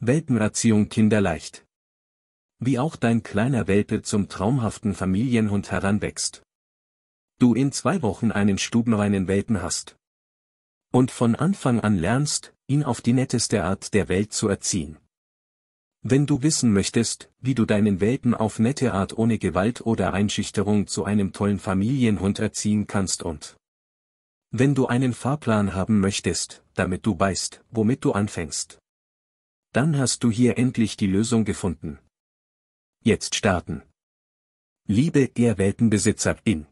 Welpenration kinderleicht. Wie auch dein kleiner Welpe zum traumhaften Familienhund heranwächst. Du in zwei Wochen einen stubenreinen Welpen hast. Und von Anfang an lernst, ihn auf die netteste Art der Welt zu erziehen. Wenn du wissen möchtest, wie du deinen Welpen auf nette Art ohne Gewalt oder Einschüchterung zu einem tollen Familienhund erziehen kannst und wenn du einen Fahrplan haben möchtest, damit du weißt, womit du anfängst. Dann hast du hier endlich die Lösung gefunden. Jetzt starten. Liebe der Weltenbesitzer in.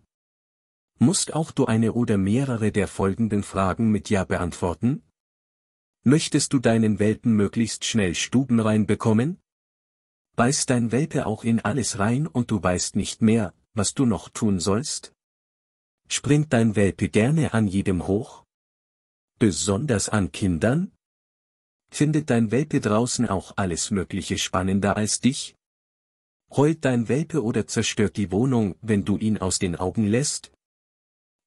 Musst auch du eine oder mehrere der folgenden Fragen mit Ja beantworten? Möchtest du deinen Welpen möglichst schnell Stuben reinbekommen? Beißt dein Welpe auch in alles rein und du weißt nicht mehr, was du noch tun sollst? Springt dein Welpe gerne an jedem hoch? Besonders an Kindern? findet dein Welpe draußen auch alles Mögliche spannender als dich? Heult dein Welpe oder zerstört die Wohnung, wenn du ihn aus den Augen lässt?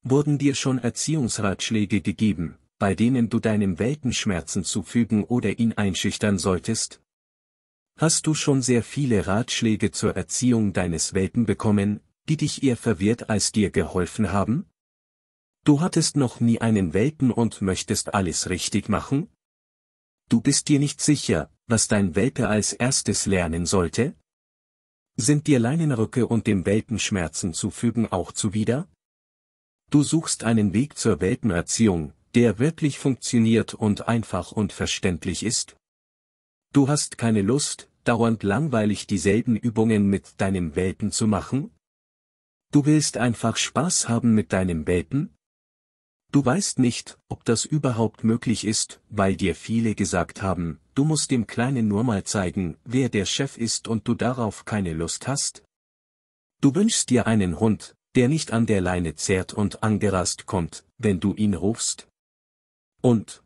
Wurden dir schon Erziehungsratschläge gegeben, bei denen du deinem Welpen Schmerzen zufügen oder ihn einschüchtern solltest? Hast du schon sehr viele Ratschläge zur Erziehung deines Welpen bekommen, die dich eher verwirrt als dir geholfen haben? Du hattest noch nie einen Welpen und möchtest alles richtig machen? Du bist dir nicht sicher, was dein Welpe als erstes lernen sollte? Sind dir Leinenrücke und dem Welpen Schmerzen zufügen auch zuwider? Du suchst einen Weg zur Welpenerziehung, der wirklich funktioniert und einfach und verständlich ist? Du hast keine Lust, dauernd langweilig dieselben Übungen mit deinem Welpen zu machen? Du willst einfach Spaß haben mit deinem Welpen? Du weißt nicht, ob das überhaupt möglich ist, weil dir viele gesagt haben, du musst dem Kleinen nur mal zeigen, wer der Chef ist und du darauf keine Lust hast? Du wünschst dir einen Hund, der nicht an der Leine zerrt und angerast kommt, wenn du ihn rufst? Und?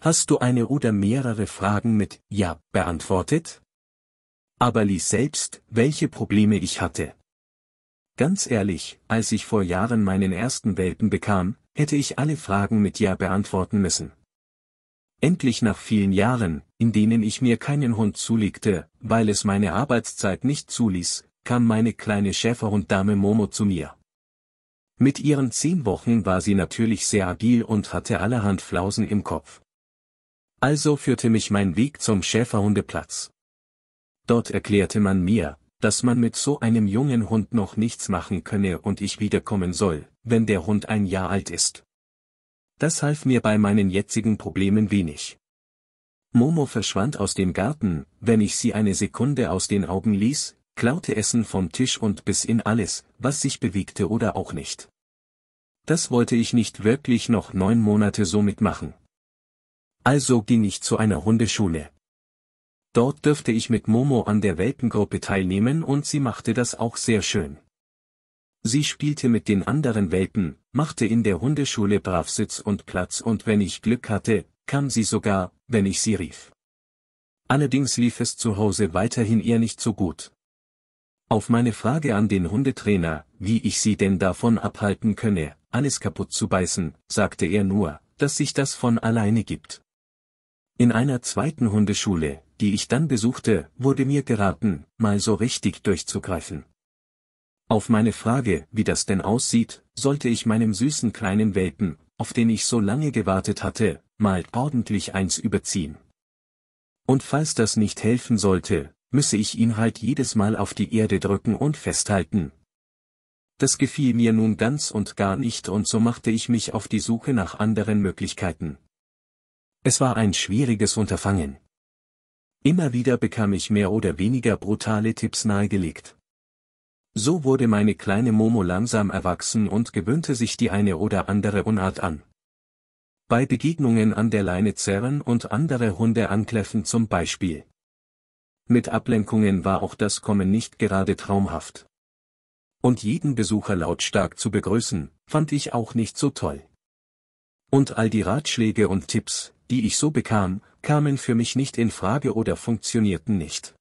Hast du eine oder mehrere Fragen mit Ja beantwortet? Aber lies selbst, welche Probleme ich hatte. Ganz ehrlich, als ich vor Jahren meinen ersten Welpen bekam, hätte ich alle Fragen mit Ja beantworten müssen. Endlich nach vielen Jahren, in denen ich mir keinen Hund zulegte, weil es meine Arbeitszeit nicht zuließ, kam meine kleine Schäferhunddame Momo zu mir. Mit ihren zehn Wochen war sie natürlich sehr agil und hatte allerhand Flausen im Kopf. Also führte mich mein Weg zum Schäferhundeplatz. Dort erklärte man mir, dass man mit so einem jungen Hund noch nichts machen könne und ich wiederkommen soll, wenn der Hund ein Jahr alt ist. Das half mir bei meinen jetzigen Problemen wenig. Momo verschwand aus dem Garten, wenn ich sie eine Sekunde aus den Augen ließ, klaute Essen vom Tisch und bis in alles, was sich bewegte oder auch nicht. Das wollte ich nicht wirklich noch neun Monate so mitmachen. Also ging ich zu einer Hundeschule. Dort dürfte ich mit Momo an der Welpengruppe teilnehmen und sie machte das auch sehr schön. Sie spielte mit den anderen Welpen, machte in der Hundeschule brav Sitz und Platz und wenn ich Glück hatte, kam sie sogar, wenn ich sie rief. Allerdings lief es zu Hause weiterhin ihr nicht so gut. Auf meine Frage an den Hundetrainer, wie ich sie denn davon abhalten könne, alles kaputt zu beißen, sagte er nur, dass sich das von alleine gibt. In einer zweiten Hundeschule, die ich dann besuchte, wurde mir geraten, mal so richtig durchzugreifen. Auf meine Frage, wie das denn aussieht, sollte ich meinem süßen kleinen Welpen, auf den ich so lange gewartet hatte, mal ordentlich eins überziehen. Und falls das nicht helfen sollte, müsse ich ihn halt jedes Mal auf die Erde drücken und festhalten. Das gefiel mir nun ganz und gar nicht und so machte ich mich auf die Suche nach anderen Möglichkeiten. Es war ein schwieriges Unterfangen. Immer wieder bekam ich mehr oder weniger brutale Tipps nahegelegt. So wurde meine kleine Momo langsam erwachsen und gewöhnte sich die eine oder andere Unart an. Bei Begegnungen an der Leine zerren und andere Hunde ankläffen zum Beispiel. Mit Ablenkungen war auch das Kommen nicht gerade traumhaft. Und jeden Besucher lautstark zu begrüßen, fand ich auch nicht so toll. Und all die Ratschläge und Tipps, die ich so bekam, kamen für mich nicht in Frage oder funktionierten nicht.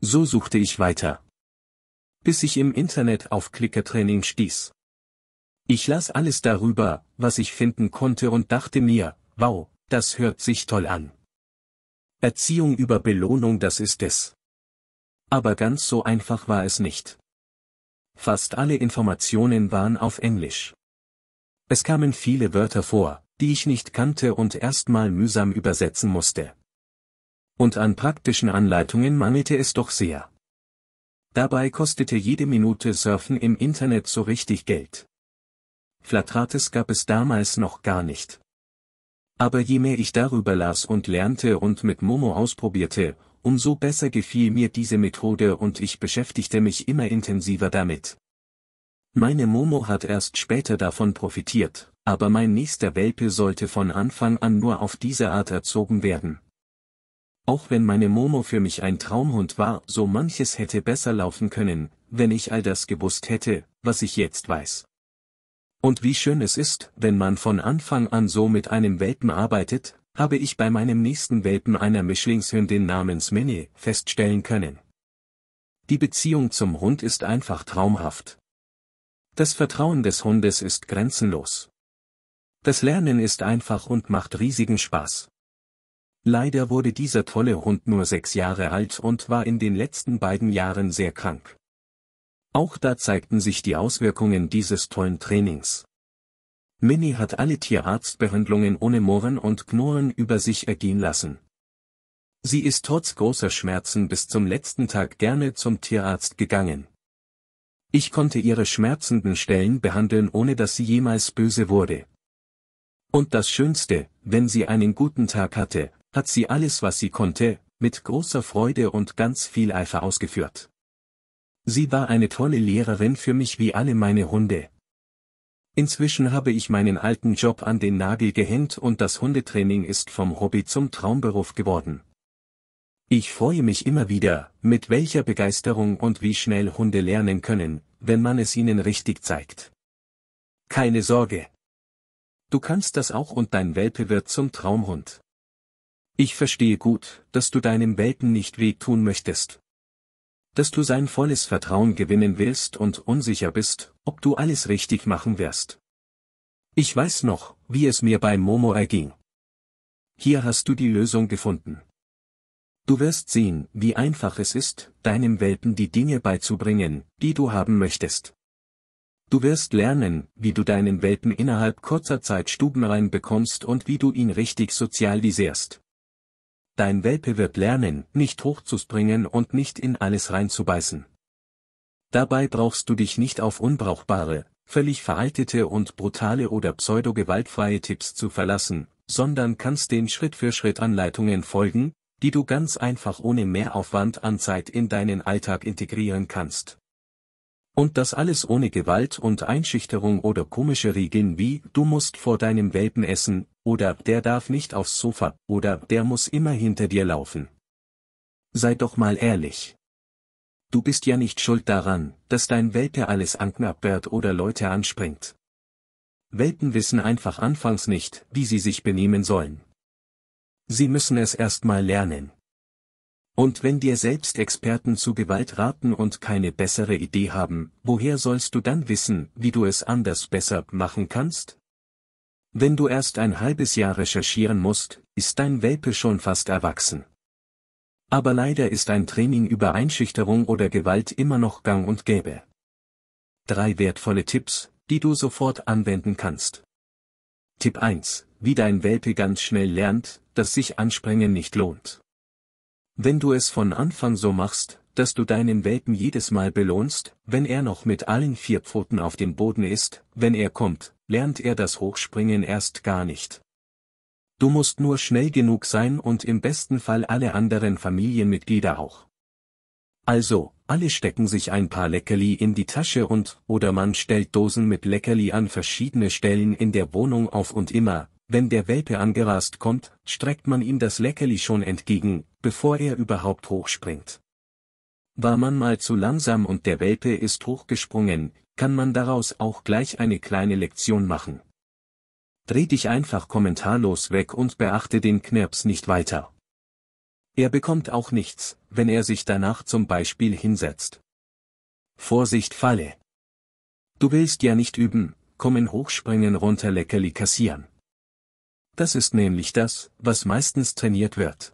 So suchte ich weiter bis ich im Internet auf Clickertraining stieß. Ich las alles darüber, was ich finden konnte und dachte mir, wow, das hört sich toll an. Erziehung über Belohnung, das ist es. Aber ganz so einfach war es nicht. Fast alle Informationen waren auf Englisch. Es kamen viele Wörter vor, die ich nicht kannte und erstmal mühsam übersetzen musste. Und an praktischen Anleitungen mangelte es doch sehr. Dabei kostete jede Minute Surfen im Internet so richtig Geld. Flatrates gab es damals noch gar nicht. Aber je mehr ich darüber las und lernte und mit Momo ausprobierte, umso besser gefiel mir diese Methode und ich beschäftigte mich immer intensiver damit. Meine Momo hat erst später davon profitiert, aber mein nächster Welpe sollte von Anfang an nur auf diese Art erzogen werden. Auch wenn meine Momo für mich ein Traumhund war, so manches hätte besser laufen können, wenn ich all das gewusst hätte, was ich jetzt weiß. Und wie schön es ist, wenn man von Anfang an so mit einem Welpen arbeitet, habe ich bei meinem nächsten Welpen einer Mischlingshündin namens Minnie feststellen können. Die Beziehung zum Hund ist einfach traumhaft. Das Vertrauen des Hundes ist grenzenlos. Das Lernen ist einfach und macht riesigen Spaß. Leider wurde dieser tolle Hund nur sechs Jahre alt und war in den letzten beiden Jahren sehr krank. Auch da zeigten sich die Auswirkungen dieses tollen Trainings. Minnie hat alle Tierarztbehandlungen ohne Murren und Knurren über sich ergehen lassen. Sie ist trotz großer Schmerzen bis zum letzten Tag gerne zum Tierarzt gegangen. Ich konnte ihre schmerzenden Stellen behandeln, ohne dass sie jemals böse wurde. Und das Schönste, wenn sie einen guten Tag hatte, hat sie alles, was sie konnte, mit großer Freude und ganz viel Eifer ausgeführt. Sie war eine tolle Lehrerin für mich wie alle meine Hunde. Inzwischen habe ich meinen alten Job an den Nagel gehängt und das Hundetraining ist vom Hobby zum Traumberuf geworden. Ich freue mich immer wieder, mit welcher Begeisterung und wie schnell Hunde lernen können, wenn man es ihnen richtig zeigt. Keine Sorge. Du kannst das auch und dein Welpe wird zum Traumhund. Ich verstehe gut, dass du deinem Welpen nicht wehtun möchtest. Dass du sein volles Vertrauen gewinnen willst und unsicher bist, ob du alles richtig machen wirst. Ich weiß noch, wie es mir bei Momo erging. Hier hast du die Lösung gefunden. Du wirst sehen, wie einfach es ist, deinem Welpen die Dinge beizubringen, die du haben möchtest. Du wirst lernen, wie du deinen Welpen innerhalb kurzer Zeit stubenrein bekommst und wie du ihn richtig sozialisierst. Dein Welpe wird lernen, nicht hochzuspringen und nicht in alles reinzubeißen. Dabei brauchst du dich nicht auf unbrauchbare, völlig veraltete und brutale oder pseudo-gewaltfreie Tipps zu verlassen, sondern kannst den Schritt-für-Schritt-Anleitungen folgen, die du ganz einfach ohne Mehraufwand an Zeit in deinen Alltag integrieren kannst. Und das alles ohne Gewalt und Einschüchterung oder komische Regeln wie du musst vor deinem Welpen essen, oder der darf nicht aufs Sofa, oder der muss immer hinter dir laufen. Sei doch mal ehrlich. Du bist ja nicht schuld daran, dass dein Welpe alles anknabbert oder Leute anspringt. Welpen wissen einfach anfangs nicht, wie sie sich benehmen sollen. Sie müssen es erst mal lernen. Und wenn dir selbst Experten zu Gewalt raten und keine bessere Idee haben, woher sollst du dann wissen, wie du es anders besser machen kannst? Wenn du erst ein halbes Jahr recherchieren musst, ist dein Welpe schon fast erwachsen. Aber leider ist ein Training über Einschüchterung oder Gewalt immer noch gang und gäbe. Drei wertvolle Tipps, die du sofort anwenden kannst. Tipp 1. Wie dein Welpe ganz schnell lernt, dass sich Anstrengen nicht lohnt wenn du es von Anfang so machst, dass du deinen Welpen jedes Mal belohnst, wenn er noch mit allen vier Pfoten auf dem Boden ist, wenn er kommt, lernt er das Hochspringen erst gar nicht. Du musst nur schnell genug sein und im besten Fall alle anderen Familienmitglieder auch. Also, alle stecken sich ein paar Leckerli in die Tasche und, oder man stellt Dosen mit Leckerli an verschiedene Stellen in der Wohnung auf und immer, wenn der Welpe angerast kommt, streckt man ihm das Leckerli schon entgegen, bevor er überhaupt hochspringt. War man mal zu langsam und der Welpe ist hochgesprungen, kann man daraus auch gleich eine kleine Lektion machen. Dreh dich einfach kommentarlos weg und beachte den Knirps nicht weiter. Er bekommt auch nichts, wenn er sich danach zum Beispiel hinsetzt. Vorsicht Falle. Du willst ja nicht üben, kommen hochspringen runter Leckerli kassieren. Das ist nämlich das, was meistens trainiert wird.